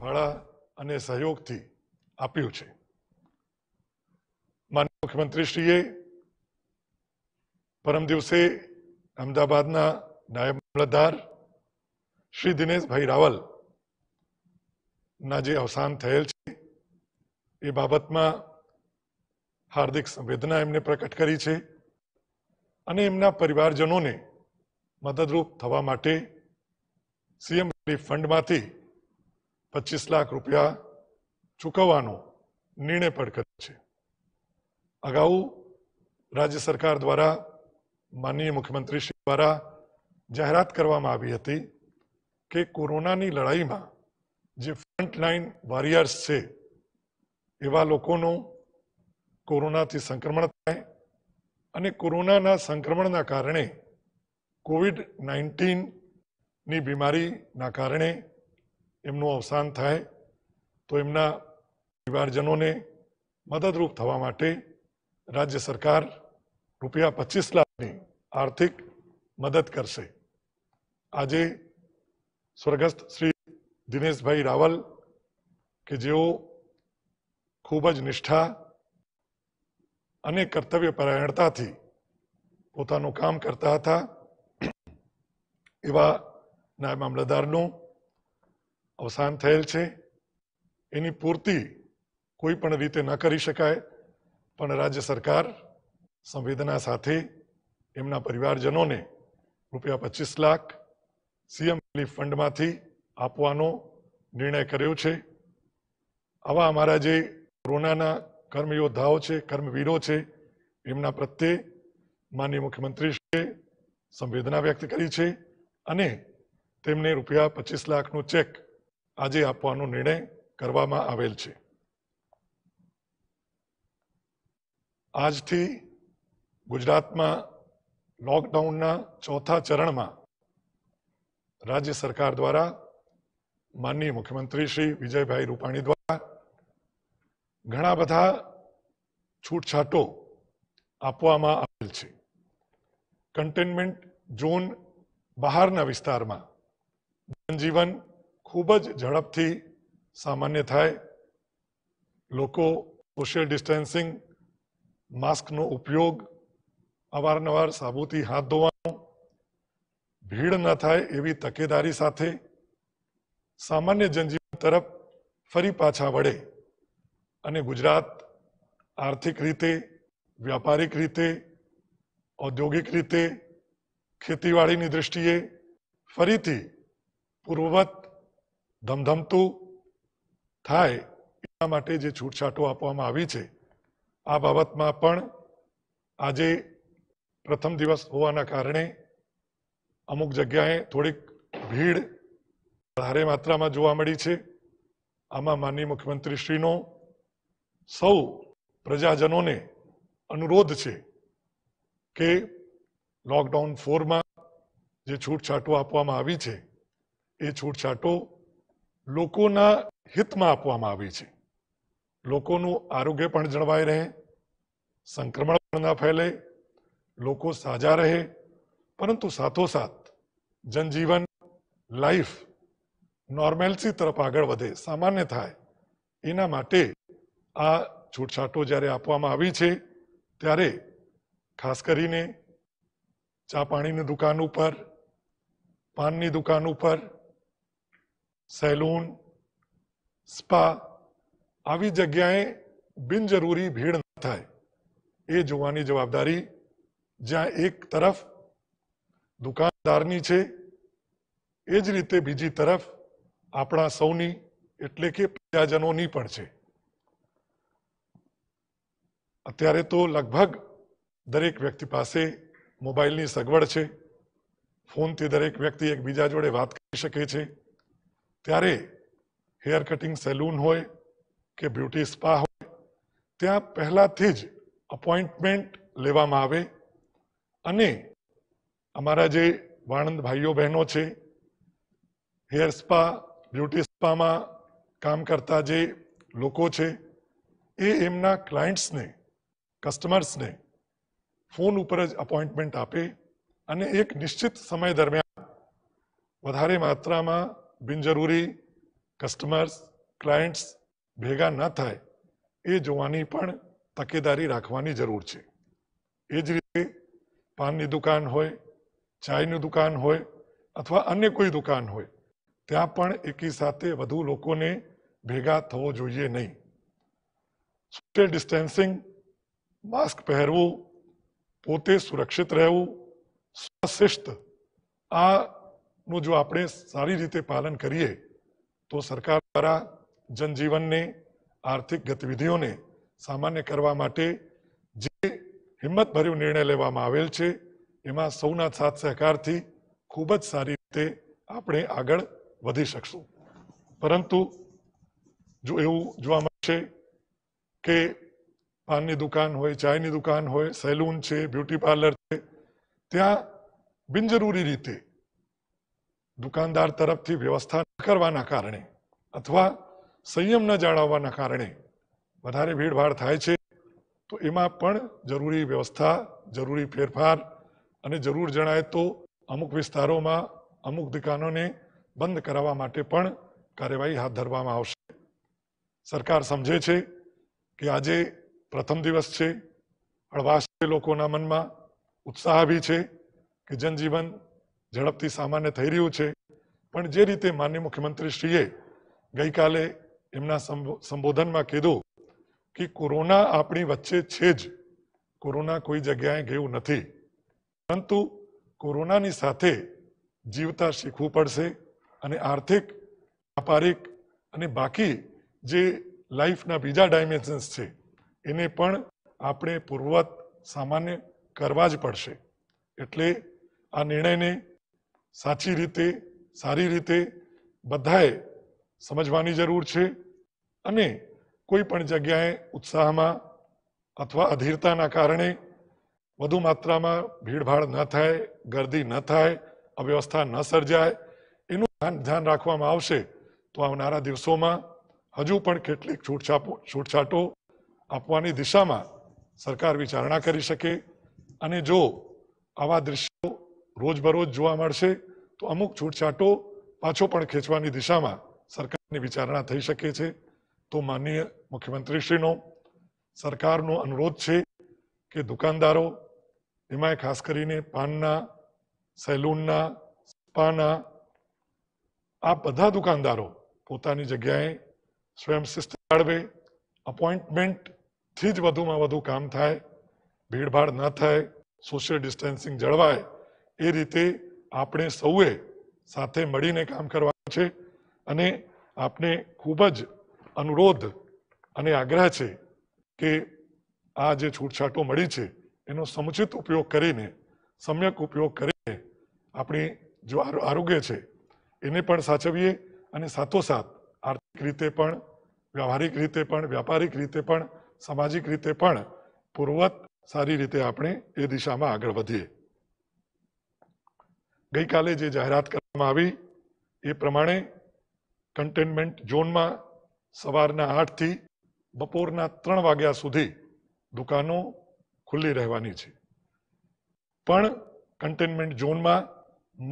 ફાળા અને સહયોગથી આપ્યું છે માન્ય મુખ્યમંત્રીશ્રીએ પરમ દિવસે અમદાવાદના નાયબ મામલતદાર શ્રી દિનેશભાઈ રાવલ ના જે અવસાન થયેલ છે એ બાબતમાં હાર્દિક સંવેદના એમને પ્રકટ કરી છે અને એમના પરિવારજનોને મદદરૂપ થવા માટે સીએમ રિલીફ ફંડમાંથી પચીસ લાખ રૂપિયા ચૂકવવાનો નિર્ણય પણ કર્યો છે અગાઉ રાજ્ય સરકાર દ્વારા માનનીય મુખ્યમંત્રી શ્રી દ્વારા જાહેરાત કરવામાં આવી હતી કે કોરોનાની લડાઈમાં જે ફ્રન્ટલાઈન વોરિયર્સ છે એવા લોકોનું કોરોનાથી સંક્રમણ થાય અને કોરોનાના સંક્રમણના કારણે કોવિડ નાઇન્ટીનની બીમારીના કારણે એમનું અવસાન થાય તો એમના પરિવારજનોને મદદરૂપ થવા માટે રાજ્ય સરકાર રૂપિયા પચીસ લાખની આર્થિક મદદ કરશે આજે સ્વર્ગસ્થ શ્રી દિનેશભાઈ રાવલ કે જેઓ ખૂબ જ નિષ્ઠા અને કર્તવ્ય પરાયણતાથી પોતાનું કામ કરતા હતા એવા નાયબ મામલતદારનું અવસાન થયેલ છે એની પૂર્તિ કોઈ પણ રીતે ન કરી શકાય પણ રાજ્ય સરકાર સંવેદના સાથે એમના પરિવારજનોને રૂપિયા પચીસ લાખ સીએમ રિલીફ ફંડમાંથી આપવાનો નિર્ણય કર્યો છે આવા અમારા જે કોરોનાના કર્મયોદ્ધાઓ છે કર્મવીરો છે એમના પ્રત્યે માનનીય મુખ્યમંત્રીશ્રીએ સંવેદના વ્યક્ત કરી છે અને તેમને રૂપિયા પચીસ લાખનું ચેક આજે આપવાનો નિર્ણય કરવામાં આવેલ છે આજથી ગુજરાતમાં લોકડાઉનના ચોથા ચરણમાં રાજ્ય સરકાર દ્વારા માનનીય મુખ્યમંત્રી શ્રી વિજયભાઈ રૂપાણી દ્વારા ઘણા બધા છૂટછાટો આપવામાં આવેલ છે કન્ટેનમેન્ટ ઝોન બહારના વિસ્તારમાં જનજીવન ખૂબ જ ઝડપથી સામાન્ય થાય લોકો સોશિયલ ડિસ્ટન્સિંગ માસ્કનો ઉપયોગ અવારનવાર સાબુથી હાથ ધોવાનો ભીડ ન થાય એવી તકેદારી સાથે સામાન્ય જનજીવન તરફ ફરી પાછા વળે અને ગુજરાત આર્થિક રીતે વ્યાપારિક રીતે ઔદ્યોગિક રીતે ખેતીવાડીની દ્રષ્ટિએ ફરીથી પૂર્વવત ધમધમતું થાય એના માટે જે છૂટછાટો આપવામાં આવી છે આ બાબતમાં પણ આજે પ્રથમ દિવસ હોવાના કારણે અમુક જગ્યાએ થોડીક ભીડ ભારે માત્રામાં જોવા મળી છે આમાં માનનીય મુખ્યમંત્રીશ્રીનો સૌ પ્રજાજનોને અનુરોધ છે કે લોકડાઉન ફોરમાં જે છૂટછાટો આપવામાં આવી છે એ છૂટછાટો લોકોના હિતમાં આપવામાં આવી છે લોકોનું આરોગ્ય પણ જળવાઈ રહે સંક્રમણ પણ ના ફેલે લોકો સાજા રહે પરંતુ સાથોસાથ જનજીવન લાઈફ નોર્મેલસી તરફ આગળ વધે સામાન્ય થાય એના માટે આ છૂટછાટો જ્યારે આપવામાં આવી છે ત્યારે ખાસ કરીને ચા પાણીની દુકાન ઉપર પાનની દુકાન ઉપર सैलून स्पा אבי જગ્યાએ बिन જરૂરી ભીડ થાએ એ જોવાની જવાબદારી જ્યાં એક તરફ દુકાનદારની છે એ જ રીતે બીજી તરફ આપણા સવની એટલે કે પ્યાજનોની પડ છે અત્યારે તો લગભગ દરેક વ્યક્તિ પાસે મોબાઈલની સગવડ છે ફોનથી દરેક વ્યક્તિ એક બીજા જોડે વાત કરી શકે છે ત્યારે હેર કટિંગ સેલૂન હોય કે બ્યુટી સ્પા હોય ત્યાં પહેલાંથી જ અપોઇન્ટમેન્ટ લેવામાં આવે અને અમારા જે વાણંદ ભાઈઓ બહેનો છે હેર સ્પા બ્યુટી સ્પામાં કામ કરતા જે લોકો છે એ એમના ક્લાયન્ટ્સને કસ્ટમર્સને ફોન ઉપર જ અપોઇન્ટમેન્ટ આપે અને એક નિશ્ચિત સમય દરમિયાન વધારે માત્રામાં બિનજરૂરી કસ્ટમર્સ ક્લાયન્ટ્સ ભેગા ન થાય એ જોવાની પણ તકેદારી રાખવાની જરૂર છે એ જ રીતે પાનની દુકાન હોય ચાયની દુકાન હોય અથવા અન્ય કોઈ દુકાન હોય ત્યાં પણ એકી સાથે વધુ લોકોને ભેગા થવો જોઈએ નહીં સોશિયલ ડિસ્ટન્સિંગ માસ્ક પહેરવું પોતે સુરક્ષિત રહેવું સ્વશિસ્ત આ નું જો આપણે સારી રીતે પાલન કરીએ તો સરકાર દ્વારા જનજીવનને આર્થિક ગતિવિધિઓને સામાન્ય કરવા માટે જે હિંમતભર્યો નિર્ણય લેવામાં આવેલ છે એમાં સૌના સાથ સહકારથી ખૂબ જ સારી રીતે આપણે આગળ વધી શકશું પરંતુ જો એવું જોવા મળશે કે પાનની દુકાન હોય ચાયની દુકાન હોય સેલૂન છે બ્યુટી પાર્લર છે ત્યાં બિનજરૂરી રીતે દુકાનદાર તરફથી વ્યવસ્થા ન કરવાના કારણે અથવા સંયમ ન જાળવવાના કારણે વધારે ભીડભાડ થાય છે તો એમાં પણ જરૂરી વ્યવસ્થા જરૂરી ફેરફાર અને જરૂર જણાય તો અમુક વિસ્તારોમાં અમુક દુકાનોને બંધ કરાવવા માટે પણ કાર્યવાહી હાથ ધરવામાં આવશે સરકાર સમજે છે કે આજે પ્રથમ દિવસ છે હળવાશ છે લોકોના મનમાં ઉત્સાહ બી છે કે જનજીવન ઝડપથી સામાન્ય થઈ રહ્યું છે પણ જે રીતે માનનીય મુખ્યમંત્રીશ્રીએ ગઈકાલે એમના સંબોધનમાં કીધું કે કોરોના આપણી વચ્ચે છે જ કોરોના કોઈ જગ્યાએ ગયું નથી પરંતુ કોરોનાની સાથે જીવતા શીખવું પડશે અને આર્થિક વ્યાપારિક અને બાકી જે લાઈફના બીજા ડાયમેન્શન્સ છે એને પણ આપણે પૂર્વત સામાન્ય કરવા જ પડશે એટલે આ નિર્ણયને સાચી રીતે સારી રીતે બધાએ સમજવાની જરૂર છે અને કોઈ પણ જગ્યાએ ઉત્સાહમાં અથવા અધીરતાના કારણે વધુ માત્રામાં ભીડભાડ ન થાય ગર્દી ન થાય અવ્યવસ્થા ન સર્જાય એનું ધ્યાન રાખવામાં આવશે તો આવનારા દિવસોમાં હજુ પણ કેટલીક છૂટછાપો છૂટછાટો આપવાની દિશામાં સરકાર વિચારણા કરી શકે અને જો આવા દ્રશ્યો રોજબરોજ જોવા મળશે તો અમુક છૂટછાટો પાછો પણ ખેંચવાની દિશામાં સરકારની વિચારણા થઈ શકે છે તો માનનીય મુખ્યમંત્રીશ્રીનો સરકારનો અનુરોધ છે કે દુકાનદારો એમાંય ખાસ કરીને પાનના સેલૂનના સ્પાના આ બધા દુકાનદારો પોતાની જગ્યાએ સ્વયં શિસ્ત જાળવે અપોઇન્ટમેન્ટથી જ વધુમાં વધુ કામ થાય ભીડભાડ ન થાય સોશિયલ ડિસ્ટન્સિંગ જળવાય એ રીતે આપણે સૌએ સાથે મળીને કામ કરવાનું છે અને આપને ખૂબ જ અનુરોધ અને આગ્રહ છે કે આ જે છૂટછાટો મળી છે એનો સમુચિત ઉપયોગ કરીને સમ્યક ઉપયોગ કરીને આપણી જો આરોગ્ય છે એને પણ સાચવીએ અને સાથોસાથ આર્થિક રીતે પણ વ્યવહારિક રીતે પણ વ્યાપારિક રીતે પણ સામાજિક રીતે પણ પૂર્વત સારી રીતે આપણે એ દિશામાં આગળ વધીએ ગઈકાલે જે જાહેરાત કરવામાં આવી એ પ્રમાણે કન્ટેનમેન્ટ ઝોનમાં સવારના આઠથી બપોરના ત્રણ વાગ્યા સુધી દુકાનો ખુલ્લી રહેવાની છે પણ કન્ટેનમેન્ટ ઝોનમાં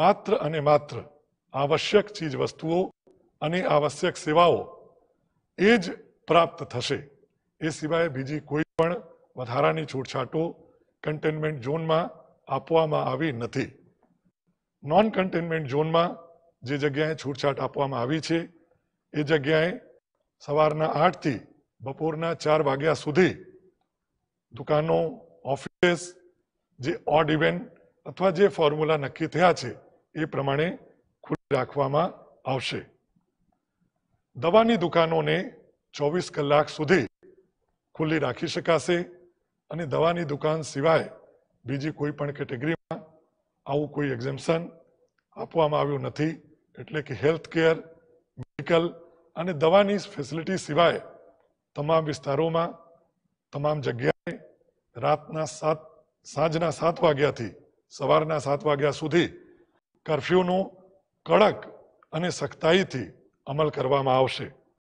માત્ર અને માત્ર આવશ્યક ચીજ વસ્તુઓ અને આવશ્યક સેવાઓ એ જ પ્રાપ્ત થશે એ સિવાય બીજી કોઈ પણ વધારાની છૂટછાટો કન્ટેનમેન્ટ ઝોનમાં આપવામાં આવી નથી નોન કન્ટેનમેન્ટ ઝોનમાં જે જગ્યાએ છૂટછાટ આપવામાં આવી છે એ જગ્યાએ સવારના આઠથી બપોરના ચાર વાગ્યા સુધી દુકાનો ઓફિસ જે ઓડ ઇવેન્ટ અથવા જે ફોર્મ્યુલા નક્કી થયા છે એ પ્રમાણે ખુલ્લી રાખવામાં આવશે દવાની દુકાનોને ચોવીસ કલાક સુધી ખુલ્લી રાખી શકાશે અને દવાની દુકાન સિવાય બીજી કોઈ પણ કેટેગરીમાં આવું કોઈ એક્ઝેમ્શન આપવામાં આવ્યું નથી એટલે કે હેલ્થ કેર મેડિકલ અને દવાની ફેસિલિટી સિવાય તમામ વિસ્તારોમાં તમામ જગ્યાએ રાતના સાત સાંજના સાત વાગ્યાથી સવારના સાત વાગ્યા સુધી કરફ્યુનો કડક અને સખ્તાઈથી અમલ કરવામાં આવશે